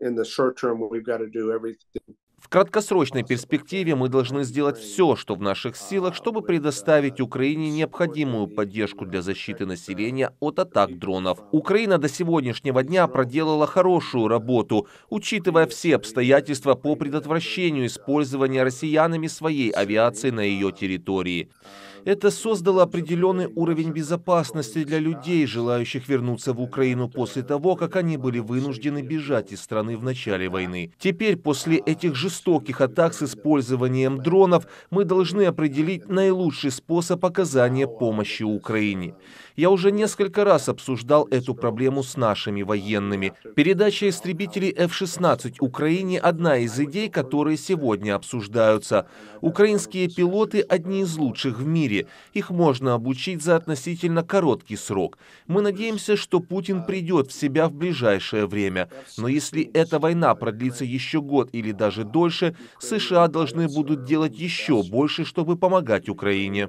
in the short term, we've got to do everything В краткосрочной перспективе мы должны сделать все, что в наших силах, чтобы предоставить Украине необходимую поддержку для защиты населения от атак дронов. Украина до сегодняшнего дня проделала хорошую работу, учитывая все обстоятельства по предотвращению использования россиянами своей авиации на ее территории. Это создало определенный уровень безопасности для людей, желающих вернуться в Украину после того, как они были вынуждены бежать из страны в начале войны. Теперь, после этих жестоких жестоких атак с использованием дронов, мы должны определить наилучший способ оказания помощи Украине. Я уже несколько раз обсуждал эту проблему с нашими военными. Передача истребителей F-16 Украине – одна из идей, которые сегодня обсуждаются. Украинские пилоты – одни из лучших в мире. Их можно обучить за относительно короткий срок. Мы надеемся, что Путин придет в себя в ближайшее время. Но если эта война продлится еще год или даже дольше, больше, США должны будут делать еще больше, чтобы помогать Украине.